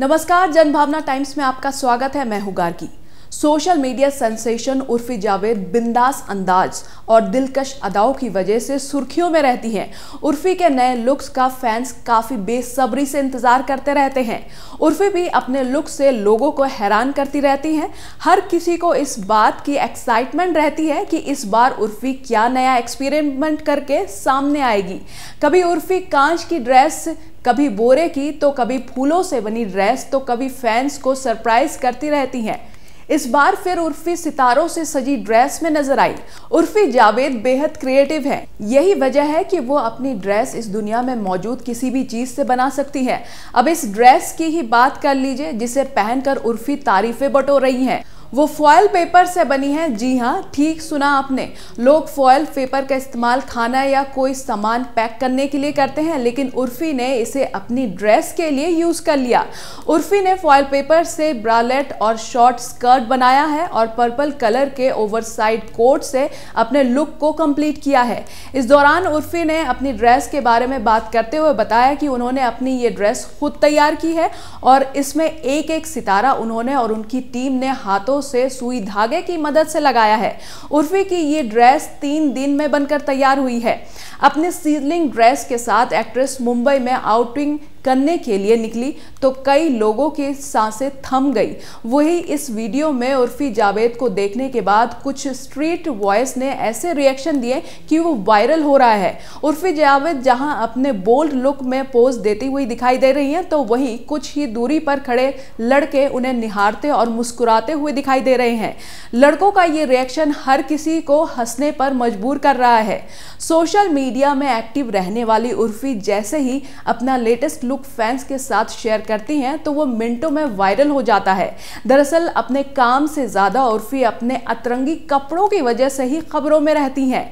नमस्कार जनभावना टाइम्स में आपका स्वागत है मैं हूं Gargi social media sensation Urfi Javed बिंदास अंदाज और दिलकश अदाओं की वजह से सुर्खियों में रहती हैं उर्फी के नए लुक्स का फैंस काफ़ी बेसब्री से इंतज़ार करते रहते हैं उर्फी भी अपने लुक से लोगों को हैरान करती रहती हैं हर किसी को इस बात की एक्साइटमेंट रहती है कि इस बार उर्फी क्या नया एक्सपेरिमेंट करके सामने आएगी कभी उर्फी कांच की ड्रेस कभी बोरे की तो कभी फूलों से बनी ड्रेस तो कभी फैंस को सरप्राइज करती रहती हैं इस बार फिर उर्फी सितारों से सजी ड्रेस में नजर आई उर्फी जावेद बेहद क्रिएटिव है यही वजह है कि वो अपनी ड्रेस इस दुनिया में मौजूद किसी भी चीज से बना सकती है अब इस ड्रेस की ही बात कर लीजिए जिसे पहनकर उर्फी तारीफें बटोर रही हैं वो फॉयल पेपर से बनी है जी हाँ ठीक सुना आपने लोग फॉयल पेपर का इस्तेमाल खाना या कोई सामान पैक करने के लिए करते हैं लेकिन उर्फी ने इसे अपनी ड्रेस के लिए यूज़ कर लिया उर्फी ने फॉयल पेपर से ब्रालेट और शॉर्ट स्कर्ट बनाया है और पर्पल कलर के ओवरसाइड कोट से अपने लुक को कंप्लीट किया है इस दौरान उर्फी ने अपनी ड्रेस के बारे में बात करते हुए बताया कि उन्होंने अपनी ये ड्रेस खुद तैयार की है और इसमें एक एक सितारा उन्होंने और उनकी टीम ने हाथों हाथों से सुई धागे की मदद से लगाया है उर्फी की ये ड्रेस तीन दिन में बनकर तैयार हुई है अपने सीजलिंग ड्रेस के साथ एक्ट्रेस मुंबई में आउटिंग करने के लिए निकली तो कई लोगों के सांसें थम गई वही इस वीडियो में उर्फी जावेद को देखने के बाद कुछ स्ट्रीट वॉयस ने ऐसे रिएक्शन दिए कि वो वायरल हो रहा है उर्फी जावेद जहां अपने बोल्ड लुक में पोज देती हुई दिखाई दे रही हैं तो वहीं कुछ ही दूरी पर खड़े लड़के उन्हें निहारते और मुस्कुराते हुए दिखाई दिखाई दे रहे हैं लड़कों का ये रिएक्शन हर किसी को हंसने पर मजबूर कर रहा है सोशल मीडिया में एक्टिव रहने वाली उर्फी जैसे ही अपना लेटेस्ट लुक फैंस के साथ शेयर करती हैं तो वो मिनटों में वायरल हो जाता है दरअसल अपने काम से ज़्यादा उर्फी अपने अतरंगी कपड़ों की वजह से ही खबरों में रहती हैं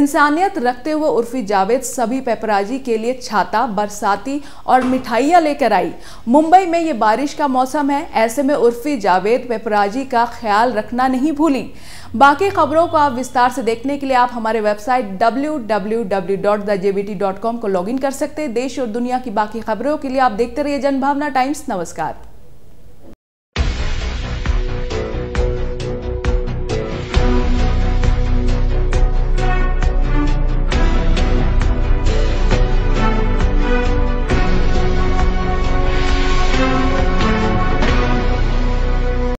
इंसानियत रखते हुए उर्फी जावेद सभी पेपराजी के लिए छाता बरसाती और मिठाइयाँ लेकर आई मुंबई में ये बारिश का मौसम है ऐसे में उर्फी जावेद पेपराजी का का ख्याल रखना नहीं भूली बाकी खबरों को आप विस्तार से देखने के लिए आप हमारे वेबसाइट www.thejbt.com को लॉगिन कर सकते हैं देश और दुनिया की बाकी खबरों के लिए आप देखते रहिए जनभावना टाइम्स नमस्कार